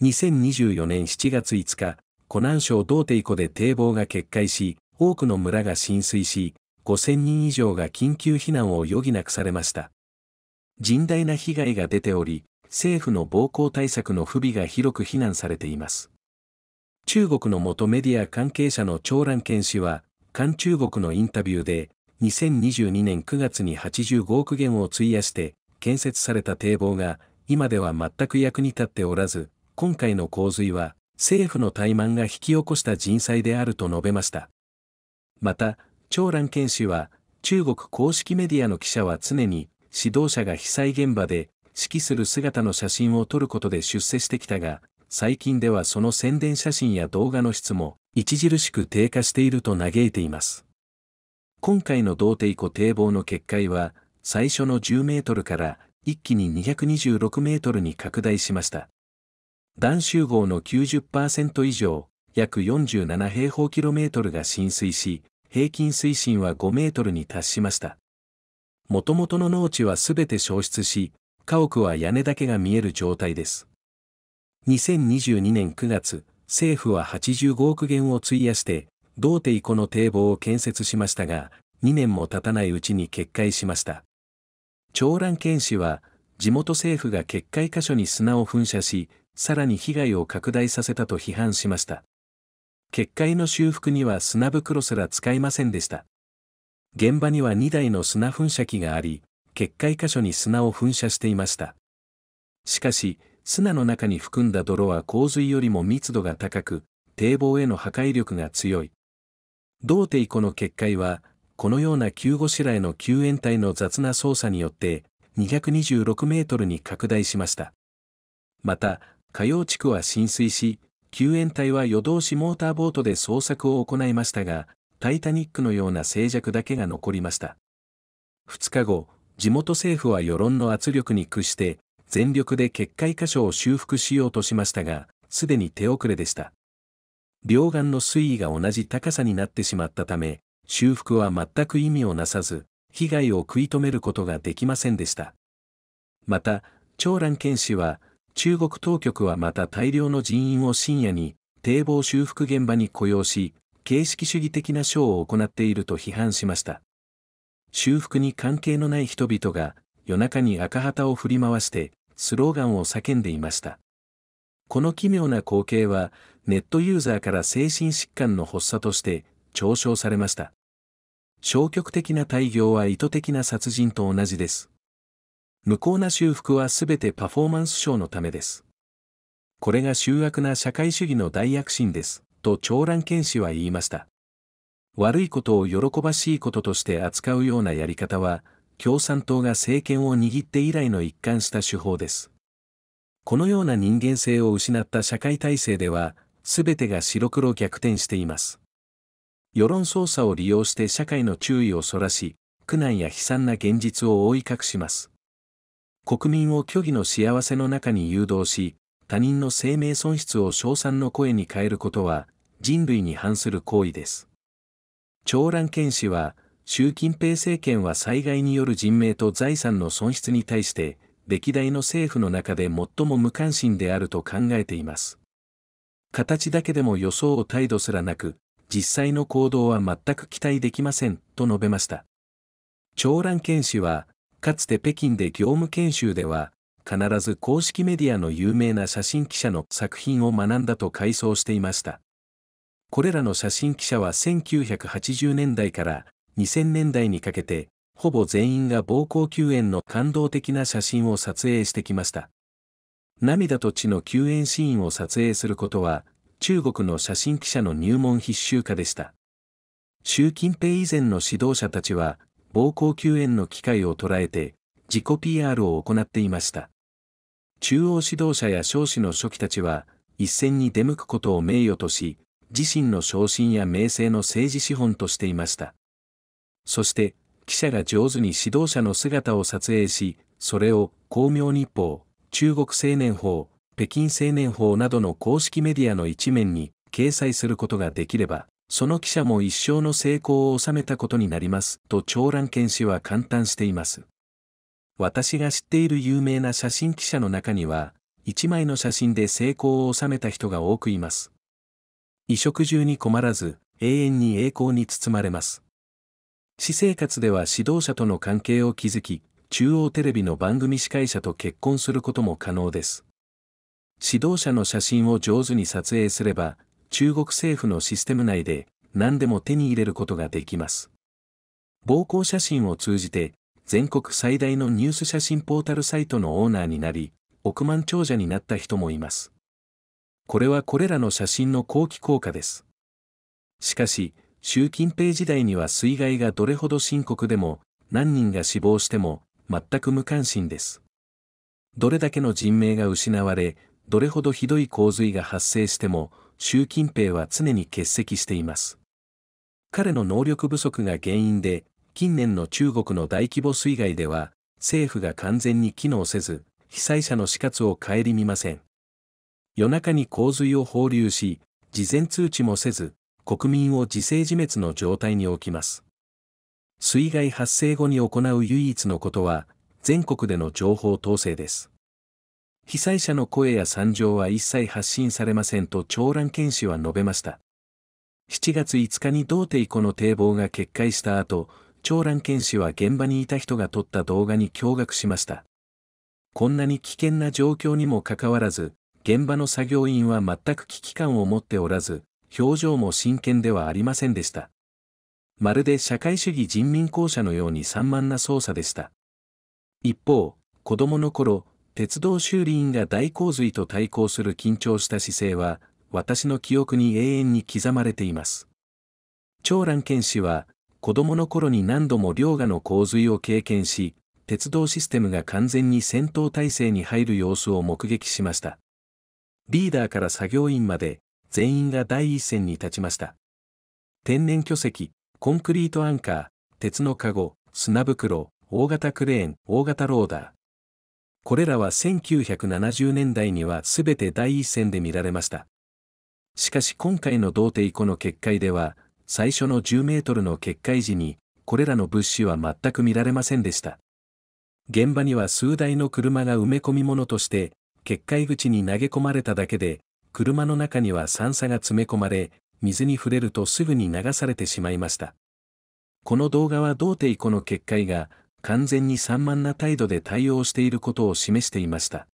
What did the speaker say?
2024年7月5日、湖南省道帝湖で堤防が決壊し、多くの村が浸水し、5000人以上が緊急避難を余儀なくされました。甚大な被害が出ており、政府の暴行対策の不備が広く非難されています。中国の元メディア関係者の長蘭健氏は、韓中国のインタビューで、2022年9月に85億元を費やして、建設された堤防が、今では全く役に立っておらず、今回の洪水は、政府の怠慢が引き起こした人災であると述べました。また、長蘭健氏は、中国公式メディアの記者は常に、指導者が被災現場で指揮する姿の写真を撮ることで出世してきたが、最近ではその宣伝写真や動画の質も著しく低下していると嘆いています。今回の道帝湖堤防の決壊は、最初の10メートルから一気に226メートルに拡大しました。段集合の90%以上、約47平方キロメートルが浸水し、平均水深は5メートルに達しました。もともとの農地はすべて消失し、家屋は屋根だけが見える状態です。2022年9月、政府は85億元を費やして、同邸湖の堤防を建設しましたが、2年も経たないうちに決壊しました。長蘭県市は、地元政府が決壊箇所に砂を噴射し、さらに被害を拡大させたと批判しました。決壊の修復には砂袋すら使いませんでした。現場には2台の砂噴射機があり、決壊箇所に砂を噴射していました。しかし、砂の中に含んだ泥は洪水よりも密度が高く、堤防への破壊力が強い。同い。この決壊は、このような救護しらへの救援隊の雑な操作によって、226メートルに拡大しました。また、火曜地区は浸水し、救援隊は夜通しモーターボートで捜索を行いましたが、タイタニックのような静寂だけが残りました。2日後、地元政府は世論の圧力に屈して、全力で決壊箇所を修復しようとしましたが、すでに手遅れでした。両岸の水位が同じ高さになってしまったため、修復は全く意味をなさず、被害を食い止めることができませんでした。また、長蘭県氏は、中国当局はまた大量の人員を深夜に堤防修復現場に雇用し、形式主義的なショーを行っていると批判しました。修復に関係のない人々が夜中に赤旗を振り回してスローガンを叫んでいました。この奇妙な光景はネットユーザーから精神疾患の発作として嘲笑されました。消極的な大業は意図的な殺人と同じです。無効な修復はすべてパフォーマンス賞のためです。これが醜悪な社会主義の大躍進です、と長蘭剣士は言いました。悪いことを喜ばしいこととして扱うようなやり方は、共産党が政権を握って以来の一貫した手法です。このような人間性を失った社会体制では、すべてが白黒逆転しています。世論操作を利用して社会の注意をそらし、苦難や悲惨な現実を覆い隠します。国民を虚偽の幸せの中に誘導し、他人の生命損失を称賛の声に変えることは、人類に反する行為です。長蘭健氏は、習近平政権は災害による人命と財産の損失に対して、歴代の政府の中で最も無関心であると考えています。形だけでも予想を態度すらなく、実際の行動は全く期待できません、と述べました。長蘭健氏は、かつて北京で業務研修では、必ず公式メディアの有名な写真記者の作品を学んだと回想していました。これらの写真記者は1980年代から2000年代にかけて、ほぼ全員が膀胱救援の感動的な写真を撮影してきました。涙と血の救援シーンを撮影することは、中国の写真記者の入門必修化でした。習近平以前の指導者たちは、膀胱球炎の機会を捉えて、自己 PR を行っていました。中央指導者や少子の書記たちは、一線に出向くことを名誉とし、自身の昇進や名声の政治資本としていました。そして、記者が上手に指導者の姿を撮影し、それを光明日報、中国青年報、北京青年報などの公式メディアの一面に掲載することができれば、その記者も一生の成功を収めたことになります、と長蘭検氏は感嘆しています。私が知っている有名な写真記者の中には、一枚の写真で成功を収めた人が多くいます。衣食中に困らず、永遠に栄光に包まれます。私生活では指導者との関係を築き、中央テレビの番組司会者と結婚することも可能です。指導者の写真を上手に撮影すれば、中国政府のシステム内で何でも手に入れることができます。暴行写真を通じて全国最大のニュース写真ポータルサイトのオーナーになり、億万長者になった人もいます。これはこれらの写真の後期効果です。しかし、習近平時代には水害がどれほど深刻でも、何人が死亡しても、全く無関心です。どれだけの人命が失われ、どれほどひどい洪水が発生しても、習近平は常に欠席しています。彼の能力不足が原因で、近年の中国の大規模水害では、政府が完全に機能せず、被災者の死活を顧みません。夜中に洪水を放流し、事前通知もせず、国民を自生自滅の状態に置きます。水害発生後に行う唯一のことは、全国での情報統制です。被災者の声や惨状は一切発信されませんと長蘭県氏は述べました。7月5日に同帝湖の堤防が決壊した後、長蘭県氏は現場にいた人が撮った動画に驚愕しました。こんなに危険な状況にもかかわらず、現場の作業員は全く危機感を持っておらず、表情も真剣ではありませんでした。まるで社会主義人民公社のように散漫な捜査でした。一方、子供の頃、鉄道修理員が大洪水と対抗する緊張した姿勢は、私の記憶に永遠に刻まれています。長蘭剣氏は、子供の頃に何度も両河の洪水を経験し、鉄道システムが完全に戦闘態勢に入る様子を目撃しました。リーダーから作業員まで、全員が第一線に立ちました。天然巨石、コンクリートアンカー、鉄のカゴ、砂袋、大型クレーン、大型ローダー、これらは1970年代にはすべて第一線で見られました。しかし今回の同帝湖の決壊では、最初の10メートルの決壊時に、これらの物資は全く見られませんでした。現場には数台の車が埋め込み物として、決壊口に投げ込まれただけで、車の中には酸素が詰め込まれ、水に触れるとすぐに流されてしまいました。この動画は同帝湖の決壊が完全に散漫な態度で対応していることを示していました。